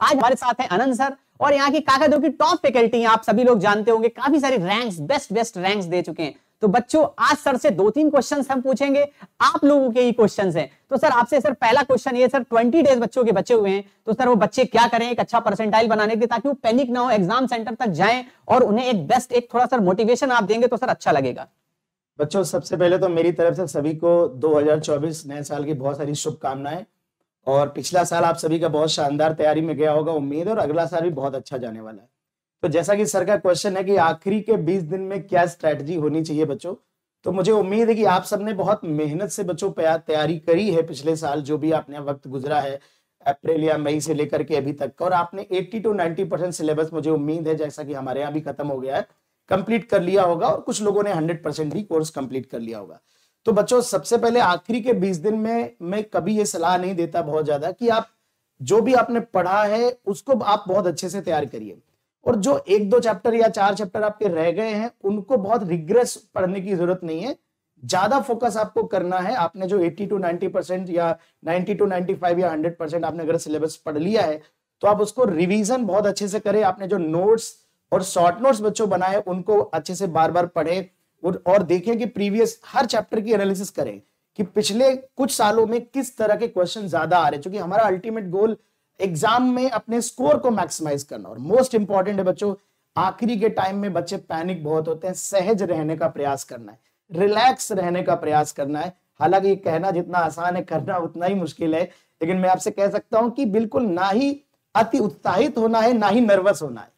आज हमारे साथ है अनंत सर और यहाँ की काका की टॉप फैकल्टी आप सभी लोग जानते होंगे काफी सारी रैंक्स बेस्ट बेस्ट रैंक्स दे चुके हैं तो बच्चों आज सर से दो तीन क्वेश्चन हम पूछेंगे आप लोगों के ही क्वेश्चन हैं तो सर आपसे सर पहला क्वेश्चन ये सर ट्वेंटी डेज बच्चों के बचे हुए हैं तो सर वो बच्चे क्या करें एक अच्छा परसेंटाइल बनाने के ताकि वो पैनिक ना हो एग्जाम सेंटर तक जाएं और उन्हें एक बेस्ट एक थोड़ा सर मोटिवेशन आप देंगे तो सर अच्छा लगेगा बच्चों सबसे पहले तो मेरी तरफ से सभी को दो नए साल की बहुत सारी शुभकामनाएं और पिछला साल आप सभी का बहुत शानदार तैयारी में गया होगा उम्मीद और अगला साल भी बहुत अच्छा जाने वाला है तो जैसा कि सर का क्वेश्चन है कि आखिरी के 20 दिन में क्या स्ट्रैटेजी होनी चाहिए बच्चों तो मुझे उम्मीद है कि आप सबने बहुत मेहनत से बच्चों तैयारी करी है पिछले साल जो भी आपने वक्त गुजरा है अप्रैल या मई से लेकर के अभी तक का और आपने eighty two ninety percent syllabus मुझे उम्मीद है जैसा कि हमारे यहाँ भी खत्म हो गया है कंप्लीट कर लिया होगा और कुछ लोगों ने हंड्रेड परसेंट भी कोर्स कंप्लीट कर लिया होगा तो बच्चों सबसे पहले आखिरी के बीस दिन में मैं कभी ये सलाह नहीं देता बहुत ज्यादा कि आप जो भी आपने पढ़ा है उसको आप बहुत अच्छे से तैयार करिए और जो एक दो चैप्टर या चार चैप्टर आपके रह गए हैं उनको बहुत रिग्रेस पढ़ने की जरूरत नहीं है ज्यादा फोकस आपको करना है आपने जो 80 टू 90 परसेंट या 90 टू 95 या 100 परसेंट आपने अगर सिलेबस पढ़ लिया है तो आप उसको रिवीजन बहुत अच्छे से करें आपने जो नोट्स और शॉर्ट नोट्स बच्चों बनाए उनको अच्छे से बार बार पढ़े और देखें कि प्रीवियस हर चैप्टर की एनालिसिस करें कि पिछले कुछ सालों में किस तरह के क्वेश्चन ज्यादा आ रहे हैं हमारा अल्टीमेट गोल एग्जाम में अपने स्कोर को मैक्सिमाइज करना और मोस्ट इंपॉर्टेंट है बच्चों आखिरी के टाइम में बच्चे पैनिक बहुत होते हैं सहज रहने का प्रयास करना है रिलैक्स रहने का प्रयास करना है हालांकि कहना जितना आसान है करना उतना ही मुश्किल है लेकिन मैं आपसे कह सकता हूं कि बिल्कुल ना ही अति उत्साहित होना है ना ही नर्वस होना है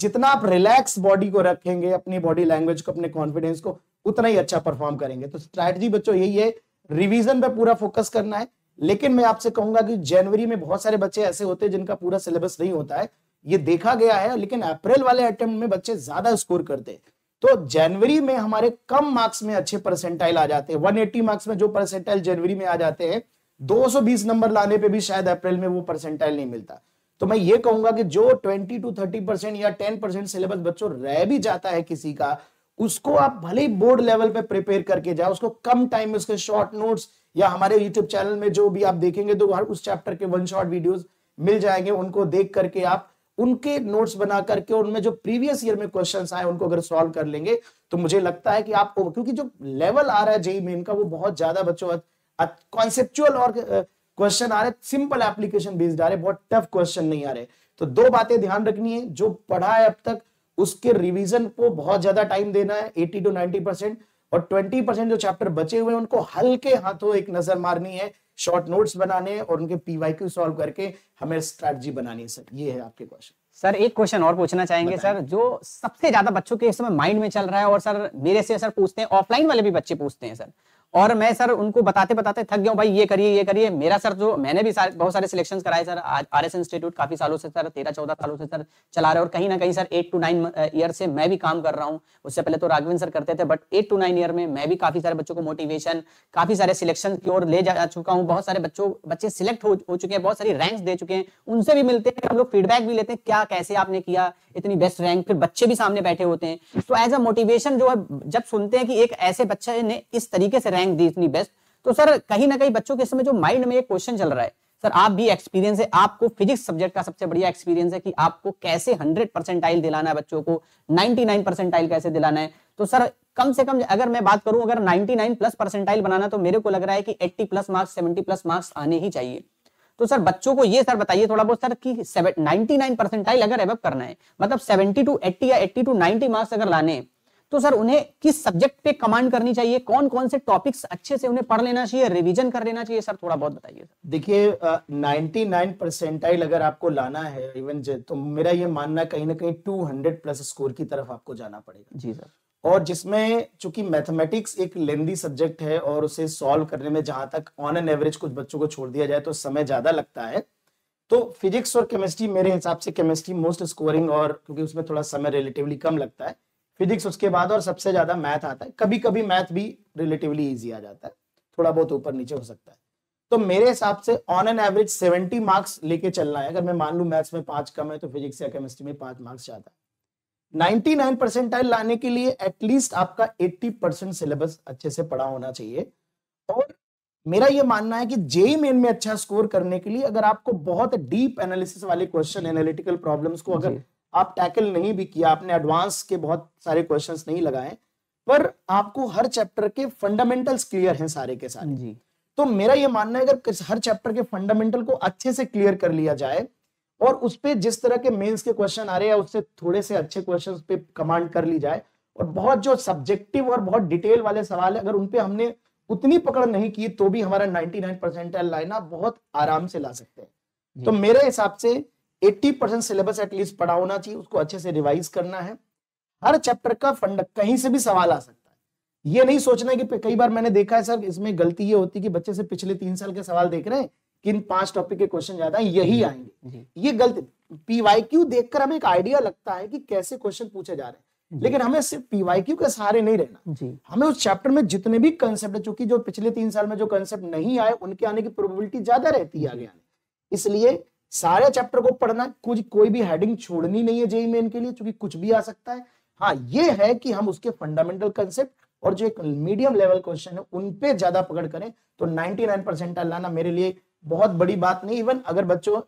जितना आप रिलैक्स बॉडी को रखेंगे अपनी बॉडी लैंग्वेज को अपने कॉन्फिडेंस को उतना ही अच्छा परफॉर्म करेंगे तो स्ट्रैटेजी बच्चों यही है रिविजन पर पूरा फोकस करना है लेकिन मैं आपसे कहूंगा कि जनवरी में बहुत सारे बच्चे ऐसे होते हैं जिनका पूरा सिलेबस नहीं होता है ये देखा गया है लेकिन अप्रैल वाले अटेम्प्ट में बच्चे ज्यादा स्कोर करते हैं तो जनवरी में हमारे कम मार्क्स में अच्छे परसेंटाइल आ जाते हैं 180 मार्क्स में जो परसेंटाइल जनवरी में आ जाते हैं 220 नंबर लाने पे भी शायद अप्रैल में वो परसेंटाइल नहीं मिलता तो मैं ये कहूंगा कि जो 20 टू 30 परसेंट या 10 परसेंट सिलेबस बच्चों रह भी जाता है किसी का उसको आप भले ही बोर्ड लेवल पे प्रिपेयर करके जाए उसको कम टाइम में उसके शॉर्ट नोट्स या हमारे यूट्यूब चैनल में जो भी आप देखेंगे तो उस चैप्टर के वन शॉर्ट वीडियोस मिल जाएंगे उनको देख करके आप उनके नोट्स बना करके उनमें जो प्रीवियस ईयर में क्वेश्चंस आए उनको अगर सॉल्व कर लेंगे तो मुझे लगता है कि आप क्योंकि जो लेवल आ रहा है जेई e e मेन का वो बहुत ज्यादा बच्चों कॉन्सेप्चुअल और क्वेश्चन आ रहे सिंपल एप्लीकेशन बेस्ड आ रहे बहुत टफ क्वेश्चन नहीं आ रहे तो दो बातें ध्यान रखनी है जो पढ़ा है अब तक उसके रिवीजन को बहुत ज्यादा टाइम देना है 80 टू 90 परसेंट और 20 परसेंट जो चैप्टर बचे हुए हैं उनको हल्के हाथों एक नजर मारनी है शॉर्ट नोट्स बनाने और उनके पीवाईक्यू सॉल्व करके हमें स्ट्रेटजी बनानी है सर ये है आपके क्वेश्चन सर एक क्वेश्चन और पूछना चाहेंगे सर जो सबसे ज्यादा बच्चों के इस समय माइंड में चल रहा है और सर मेरे से सर पूछते हैं ऑफलाइन वाले भी बच्चे पूछते हैं सर और मैं सर उनको बताते बताते थक गया भाई ये करिए ये करिए मेरा सर जो मैंने भी सारे, बहुत सारे सिलेक्शन कराए सर आर एस इंस्टीट्यूट काफी सालों से सर तेरह चौदह सालों से सर चला रहे और कहीं ना कहीं sir eight to nine year से मैं भी काम कर रहा हूँ उससे पहले तो राघविंद सर करते थे but eight to nine year में मैं भी काफी सारे बच्चों को मोटिवेशन काफी सारे सिलेक्शन की ओर ले जा चुका हूँ बहुत सारे बच्चों बच्चे सिलेक्ट हो, चुके हैं बहुत सारी रैंक दे चुके हैं उनसे भी मिलते हैं हम लोग फीडबैक भी लेते हैं क्या कैसे आपने किया इतनी बेस्ट रैंक फिर बच्चे भी सामने बैठे होते हैं तो एज अ मोटिवेशन जो है जब सुनते हैं कि एक ऐसे बच्चे ने इस तरीके से रैंक रैंक दी इतनी बेस्ट तो सर कहीं ना कहीं बच्चों के समय जो माइंड में एक क्वेश्चन चल रहा है सर आप भी एक्सपीरियंस है आपको फिजिक्स सब्जेक्ट का सबसे बढ़िया एक्सपीरियंस है कि आपको कैसे हंड्रेड परसेंटाइल दिलाना है बच्चों को नाइनटी नाइन परसेंटाइल कैसे दिलाना है तो सर कम से कम अगर मैं बात करूं अगर 99 प्लस परसेंटाइल बनाना तो मेरे को लग रहा है कि 80 प्लस मार्क्स 70 प्लस मार्क्स आने ही चाहिए तो सर बच्चों को ये सर बताइए थोड़ा बहुत सर कि 99 परसेंटाइल अगर एवअप करना है मतलब 70 टू 80 या 80 टू 90 मार्क्स अगर लाने हैं तो सर उन्हें किस सब्जेक्ट पे कमांड करनी चाहिए कौन कौन से टॉपिक्स अच्छे से उन्हें पढ़ लेना चाहिए रिवीजन कर लेना चाहिए सर थोड़ा बहुत बताइए देखिए नाइनटी नाइन परसेंटाइल अगर आपको लाना है इवन जे तो मेरा ये मानना कहीं ना कहीं टू हंड्रेड प्लस स्कोर की तरफ आपको जाना पड़ेगा जी सर और जिसमें चूंकि मैथमेटिक्स एक लेंदी सब्जेक्ट है और उसे सॉल्व करने में जहां तक ऑन एन एवरेज कुछ बच्चों को छोड़ दिया जाए तो समय ज्यादा लगता है तो फिजिक्स और केमिस्ट्री मेरे हिसाब से केमिस्ट्री मोस्ट स्कोरिंग और क्योंकि उसमें थोड़ा समय रिलेटिवली कम लगता है फिजिक्स उसके बाद और सबसे ज्यादा मैथ आता है कभी कभी मैथ भी रिलेटिवली ईजी आ जाता है थोड़ा बहुत ऊपर नीचे हो सकता है तो मेरे हिसाब से on an average seventy marks लेके चलना है अगर मैं मान लू मैथ्स में पांच कम है तो फिजिक्स या केमिस्ट्री में पांच मार्क्स ज्यादा नाइनटी नाइन परसेंटाइल लाने के लिए एटलीस्ट आपका एट्टी परसेंट सिलेबस अच्छे से पढ़ा होना चाहिए और मेरा यह मानना है कि जेई मेन e में अच्छा स्कोर करने के लिए अगर आपको बहुत डीप एनालिसिस वाले क्वेश्चन एनालिटिकल प्रॉब्लम्स को अगर आप टैकल नहीं भी किया आपने एडवांस के बहुत सारे क्वेश्चन नहीं लगाए पर आपको हर चैप्टर के फंडामेंटल्स क्लियर हैं सारे के सारे जी तो मेरा ये मानना है अगर हर चैप्टर के फंडामेंटल को अच्छे से क्लियर कर लिया जाए और उस पर जिस तरह के मेंस के क्वेश्चन आ रहे हैं उससे थोड़े से अच्छे क्वेश्चंस पे कमांड कर ली जाए और बहुत जो सब्जेक्टिव और बहुत डिटेल वाले सवाल है अगर उनपे हमने उतनी पकड़ नहीं की तो भी हमारा 99 परसेंटाइल लाइना बहुत आराम से ला सकते हैं तो मेरे हिसाब से 80 परसेंट सिलेबस एटलीस्ट पढ़ा होना चाहिए उसको अच्छे से रिवाइज करना है हर चैप्टर का फंड कहीं से भी सवाल आ सकता है ये नहीं सोचना कि कई बार मैंने देखा है सर इसमें गलती ये होती है कि बच्चे से पिछले तीन साल के सवाल देख रहे हैं कि इन पांच टॉपिक के क्वेश्चन ज्यादा है यही आएंगे ये गलती पीवाईक्यू देखकर हमें एक आइडिया लगता है कि कैसे क्वेश्चन पूछे जा रहे हैं लेकिन हमें सिर्फ पीवाईक्यू के सहारे नहीं रहना जी। हमें उस चैप्टर में जितने भी कंसेप्ट है चूंकि जो पिछले तीन साल में जो कंसेप्ट नहीं आए उनके आने की प्रोबेबिलिटी ज्यादा रहती है आगे आने इसलिए सारे चैप्टर को पढ़ना कुछ कोई भी हेडिंग छोड़नी नहीं है जेई मेन e e के लिए क्योंकि कुछ भी आ सकता है हाँ ये है कि हम उसके फंडामेंटल कंसेप्ट और जो एक मीडियम लेवल क्वेश्चन है उन पे ज्यादा पकड़ करें तो 99 परसेंट लाना मेरे लिए बहुत बड़ी बात नहीं इवन अगर बच्चों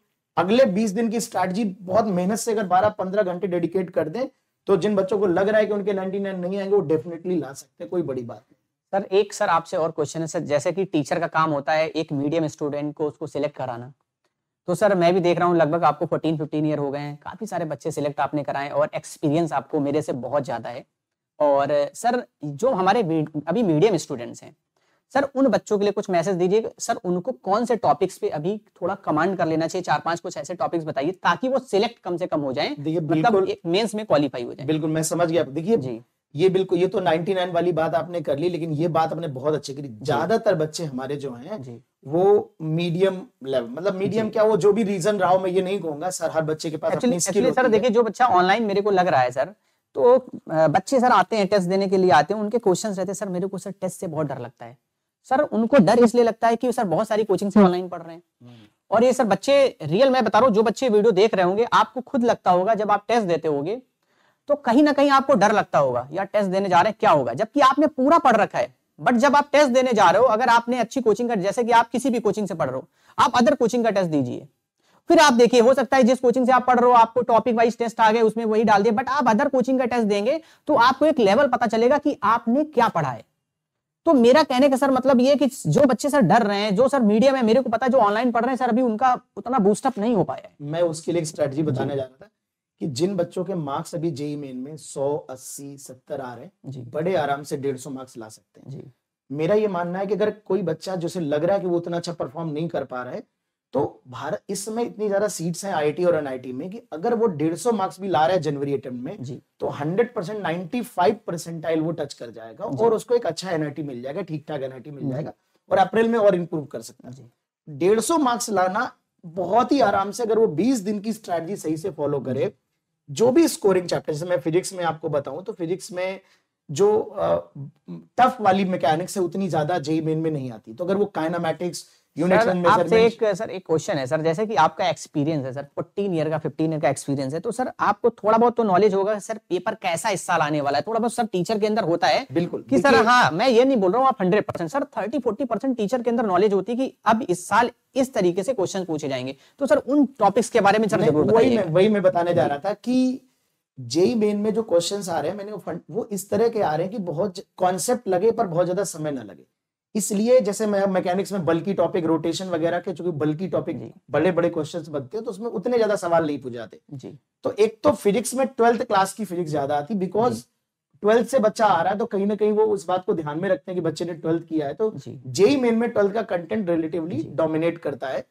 अगले 20 दिन की स्ट्रेटजी बहुत मेहनत से अगर 12-15 घंटे डेडिकेट कर दें तो जिन बच्चों को लग रहा है कि उनके 99 नहीं आएंगे वो डेफिनेटली ला सकते हैं कोई बड़ी बात नहीं सर एक सर आपसे और क्वेश्चन है सर जैसे कि टीचर का काम होता है एक मीडियम स्टूडेंट को उसको सिलेक्ट कराना तो सर मैं भी देख रहा हूँ लगभग आपको 14 15 ईयर हो गए हैं काफ़ी सारे बच्चे सिलेक्ट आपने कराए और एक्सपीरियंस आपको मेरे से बहुत ज़्यादा है और सर जो हमारे अभी मीडियम स्टूडेंट्स हैं सर उन बच्चों के लिए कुछ मैसेज दीजिए सर उनको कौन से टॉपिक्स पे अभी थोड़ा कमांड कर लेना चाहिए चार पांच कुछ ऐसे टॉपिक्स बताइए ताकि वो सिलेक्ट कम से कम हो जाए मतलब मेंस में क्वालिफाई हो जाए बिल्कुल मैं समझ गया देखिए जी ये बिल्कुल ये तो 99 वाली बात आपने कर ली लेकिन ये बात आपने बहुत अच्छी करी ज्यादातर बच्चे हमारे जो हैं वो मीडियम लेवल मतलब मीडियम क्या वो जो भी रीजन रहा हो मैं ये नहीं कहूंगा सर हर बच्चे के पास actually, अपनी actually, सर देखिए जो बच्चा ऑनलाइन मेरे को लग रहा है सर तो बच्चे सर आते हैं टेस्ट देने के लिए आते हैं उनके क्वेश्चन रहते हैं सर मेरे को सर टेस्ट से बहुत डर लगता है सर उनको डर इसलिए लगता है कि सर बहुत सारी कोचिंग से ऑनलाइन हम्म। पढ़ रहे हैं हम्म। और ये सर बच्चे रियल मैं बता रहा हूँ जो बच्चे वीडियो देख रहे होंगे आपको खुद लगता होगा जब आप टेस्ट देते होगे तो कहीं ना कहीं आपको डर लगता होगा या टेस्ट देने जा रहे हैं क्या होगा जबकि आपने पूरा पढ़ रखा है बट जब आप टेस्ट देने जा रहे हो अगर आपने अच्छी कोचिंग का जैसे कि आप किसी भी कोचिंग से पढ़ रहे हो आप अदर कोचिंग का टेस्ट दीजिए फिर आप देखिए हो सकता है जिस कोचिंग से आप पढ़ रहे हो आपको टॉपिक वाइज टेस्ट आ गए उसमें वही डाल दिए बट आप अदर कोचिंग का टेस्ट देंगे तो आपको एक लेवल पता चलेगा कि आपने क्या पढ़ा है तो मेरा कहने का सर मतलब ये कि जो बच्चे सर डर रहे हैं जो सर मीडिया में मेरे को पता है जो ऑनलाइन पढ़ रहे हैं सर अभी उनका उतना बूस्टअप नहीं हो पाया मैं उसके लिए स्ट्रेटजी बताने जा रहा था कि जिन बच्चों के मार्क्स अभी जेई मेन में सौ अस्सी सत्तर आ रहे हैं बड़े आराम से डेढ़ सौ मार्क्स ला सकते हैं जी मेरा ये मानना है कि अगर कोई बच्चा जैसे लग रहा है कि वो उतना अच्छा परफॉर्म नहीं कर पा रहा है तो भारत इस समय इतनी ज्यादा सीट्स हैं आईटी और एनआईटी में कि अगर वो डेढ़ सौ मार्क्स भी ला रहा है जनवरी अटेम्प्ट में जी। तो hundred percent ninety five percentile वो टच कर जाएगा और उसको एक अच्छा एनआईटी मिल जाएगा ठीक ठाक एनआईटी मिल जाएगा और अप्रैल में और इंप्रूव कर सकता है डेढ़ मार्क्स लाना बहुत ही आराम से अगर वो बीस दिन की स्ट्रैटेजी सही से फॉलो करे जो भी स्कोरिंग चैप्टर जैसे मैं फिजिक्स में आपको बताऊं तो फिजिक्स में जो टफ वाली मैकेनिक्स है उतनी ज्यादा जेई मेन में नहीं आती तो अगर वो काइनामेटिक्स सर, आपसे एक सर एक क्वेश्चन है सर जैसे कि आपका एक्सपीरियंस है सर 14 ईयर का 15 ईयर का एक्सपीरियंस है तो सर आपको थोड़ा बहुत तो नॉलेज होगा सर पेपर कैसा इस साल आने वाला है थोड़ा बहुत सर टीचर के अंदर होता है बिल्कुल कि सर हाँ मैं ये नहीं बोल रहा हूँ आप hundred percent sir thirty forty percent teacher के अंदर नॉलेज होती है कि अब इस साल इस तरीके से क्वेश्चन पूछे जाएंगे तो सर उन टॉपिक्स के बारे में सर जरूर वही मैं वही मैं बताने जा रहा था कि जेई मेन में जो क्वेश्चन आ रहे हैं मैंने वो इस तरह के आ रहे हैं कि बहुत कॉन्सेप्ट लगे पर बहुत ज्यादा समय ना लगे इसलिए जैसे मैं मैकेनिक्स में बल्कि टॉपिक रोटेशन वगैरह के चूंकि बल्कि टॉपिक बड़े बड़े क्वेश्चन बनते हैं तो उसमें उतने ज्यादा सवाल नहीं पूछ जाते तो एक तो फिजिक्स में ट्वेल्थ क्लास की फिजिक्स ज्यादा आती बिकॉज ट्वेल्थ से बच्चा आ रहा है तो कहीं ना कहीं वो उस बात को ध्यान में रखते हैं कि बच्चे ने ट्वेल्थ किया है तो जेई मेन e में ट्वेल्थ का कंटेंट रिलेटिवली डोमिनेट करता है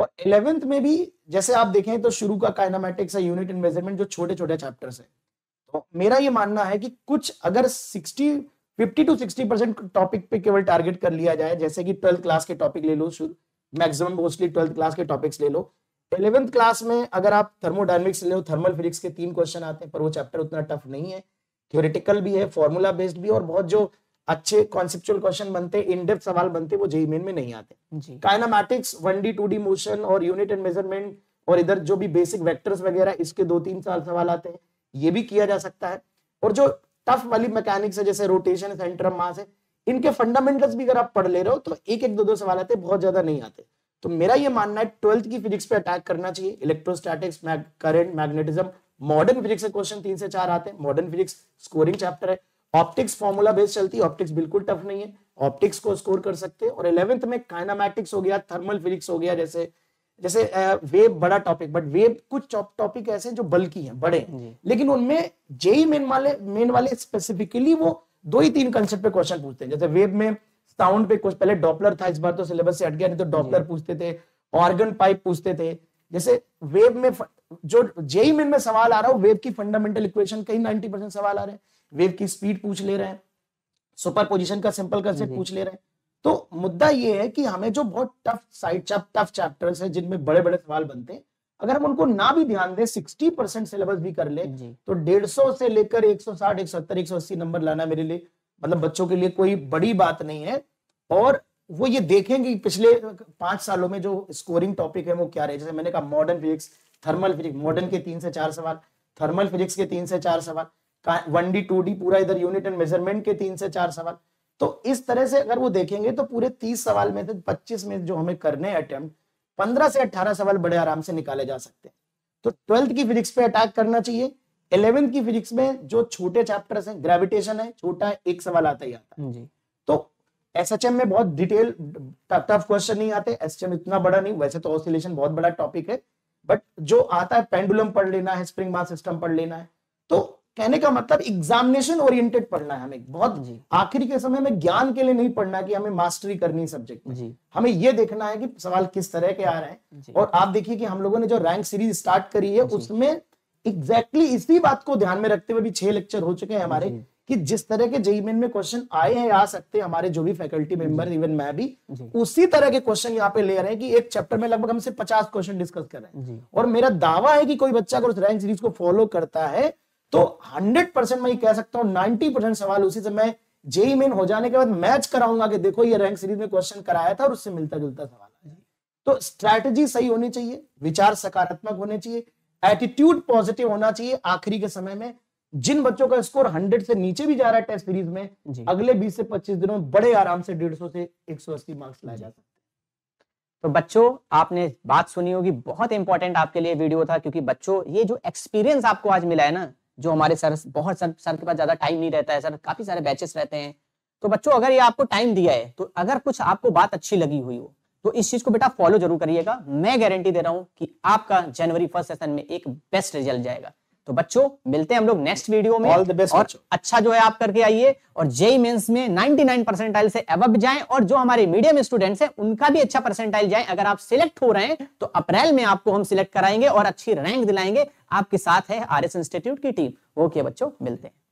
और इलेवेंथ में भी जैसे आप देखें तो शुरू का काइनामेटिक्स है यूनिट इन मेजरमेंट जो छोटे छोटे चैप्टर्स है तो मेरा ये मानना है कि कुछ अगर sixty fifty to sixty percent topic पे केवल टारगेट कर लिया जाए जैसे कि ट्वेल्थ क्लास के टॉपिक ले लो मैक्सिमम मोस्टली ट्वेल्थ क्लास के टॉपिक्स ले लो इलेवेंथ क्लास में अगर आप थर्मोडाइनमिक्स ले लो थर्मल फिजिक्स के तीन क्वेश्चन आते हैं पर वो चैप्टर उतना टफ नहीं है थियोरिटिकल भी है फॉर्मूला बेस्ड भी और बहुत जो अच्छे कॉन्सेप्चुअल क्वेश्चन बनते हैं इनडेप सवाल बनते वो जेई मेन में नहीं आते kinematics one D two D motion और यूनिट एंड मेजरमेंट और इधर जो भी बेसिक वेक्टर्स वगैरह इसके दो तीन साल सवाल आते हैं ये भी किया जा सकता है और जो टफ वाली मैकेनिक्स है जैसे रोटेशन सेंटर मास है इनके फंडामेंटल्स भी अगर आप पढ़ ले रहे हो तो एक एक दो दो सवाल आते बहुत ज्यादा नहीं आते तो मेरा ये मानना है ट्वेल्थ की फिजिक्स पे अटैक करना चाहिए electrostatics current magnetism modern physics से क्वेश्चन तीन से चार आते हैं मॉडर्न फिजिक्स स्कोरिंग चैप्टर है ऑप्टिक्स फॉर्मूला बेस्ड चलती है ऑप्टिक्स बिल्कुल टफ नहीं है ऑप्टिक्स को स्कोर कर सकते हैं और इलेवेंथ में काइनामैटिक्स हो गया थर्मल फिजिक्स हो गया जैसे जैसे वेब बड़ा टॉपिक बट वेब कुछ टॉपिक ऐसे जो बल्कि हैं बड़े लेकिन उनमें जेई मेन वाले मेन वाले स्पेसिफिकली वो दो ही तीन कंसेप्ट पे क्वेश्चन पूछते हैं जैसे वेब में साउंड पे कुछ पहले डॉपलर था इस बार तो सिलेबस से हट गया नहीं तो डॉपलर पूछते थे ऑर्गन पाइप पूछते थे जैसे वेब में जो जेई मेन में सवाल आ रहा हो वेब की फंडामेंटल इक्वेशन कहीं नाइनटी परसेंट सवाल आ रहे हैं वेब की स्पीड पूछ ले रहे हैं सुपर पोजिशन का सिंपल कंसेप्ट पूछ ले रहे हैं तो मुद्दा ये है कि हमें जो बहुत tough side chap tough chapters है जिनमें बड़े बड़े सवाल बनते हैं अगर हम उनको ना भी ध्यान दें 60 परसेंट सिलेबस भी कर ले तो डेढ़ सौ से लेकर 160, 170, 180 नंबर लाना मेरे लिए मतलब बच्चों के लिए कोई बड़ी बात नहीं है और वो ये देखेंगे पिछले पांच सालों में जो स्कोरिंग टॉपिक है वो क्या रहे जैसे मैंने कहा modern physics thermal physics modern के तीन से चार सवाल थर्मल फिजिक्स के तीन से चार सवाल वन डी टू डी पूरा इधर यूनिट एंड मेजरमेंट के तीन से चार सवाल तो इस तरह से अगर वो देखेंगे तो पूरे तीस सवाल में से पच्चीस में जो हमें करने अटेम्प्ट पंद्रह से अट्ठारह सवाल बड़े आराम से निकाले जा सकते हैं तो ट्वेल्थ की फिजिक्स पे अटैक करना चाहिए इलेवेंथ की फिजिक्स में जो छोटे चैप्टर्स हैं ग्रेविटेशन है छोटा है एक सवाल आता ही आता है जी। तो एसएचएम में बहुत डिटेल टफ क्वेश्चन नहीं आते एसएचएम इतना बड़ा नहीं वैसे तो ऑसिलेशन बहुत बड़ा टॉपिक है बट जो आता है पेंडुलम पढ़ लेना है स्प्रिंग मास सिस्टम पढ़ लेना है कहने का मतलब एग्जामिनेशन ओरिएंटेड पढ़ना है हमें बहुत आखिरी के समय में ज्ञान के लिए नहीं पढ़ना कि हमें मास्टरी करनी है सब्जेक्ट में हमें यह देखना है कि सवाल किस तरह के आ रहे हैं और आप देखिए कि हम लोगों ने जो रैंक सीरीज स्टार्ट करी है उसमें एग्जैक्टली exactly इसी बात को ध्यान में रखते हुए भी छह लेक्चर हो चुके हैं हमारे कि जिस तरह के जेई e e में क्वेश्चन आए हैं आ सकते हैं हमारे जो भी फैकल्टी मेंबर इवन मैं भी उसी तरह के क्वेश्चन यहाँ पे ले रहे हैं कि एक चैप्टर में लगभग हमसे पचास क्वेश्चन डिस्कस कर रहे हैं और मेरा दावा है कि कोई बच्चा अगर उस रैंक सीरीज को फॉलो करता है तो 100 परसेंट मैं कह सकता हूं 90 परसेंट सवाल उसी से मैं जेई मेन हो जाने के बाद मैच कराऊंगा कि देखो ये रैंक सीरीज में क्वेश्चन कराया था और उससे मिलता जुलता सवाल तो स्ट्रैटेजी सही होनी चाहिए विचार सकारात्मक होने चाहिए एटीट्यूड पॉजिटिव होना चाहिए आखिरी के समय में जिन बच्चों का स्कोर 100 से नीचे भी जा रहा है टेस्ट सीरीज में अगले 20 से 25 दिनों में बड़े आराम से 150 से 180 मार्क्स लाए जा सकते हैं तो बच्चों आपने बात सुनी होगी बहुत इंपॉर्टेंट आपके लिए वीडियो था क्योंकि बच्चों ये जो एक्सपीरियंस आपको आज मिला है ना जो हमारे सर बहुत सर सर के पास ज्यादा टाइम नहीं रहता है सर काफी सारे बैचेस रहते हैं तो बच्चों अगर ये आपको टाइम दिया है तो अगर कुछ आपको बात अच्छी लगी हुई हो तो इस चीज को बेटा फॉलो जरूर करिएगा मैं गारंटी दे रहा हूं कि आपका जनवरी फर्स्ट सेशन में एक बेस्ट रिजल्ट जाएगा तो बच्चों मिलते हैं हम लोग नेक्स्ट वीडियो में और अच्छा जो है आप करके आइए और जेई मेंस में 99 परसेंटाइल से अब जाएं और जो हमारे मीडियम स्टूडेंट्स हैं उनका भी अच्छा परसेंटाइल जाए अगर आप सिलेक्ट हो रहे हैं तो अप्रैल में आपको हम सिलेक्ट कराएंगे और अच्छी रैंक दिलाएंगे आपके साथ है आर इंस्टीट्यूट की टीम ओके बच्चों मिलते हैं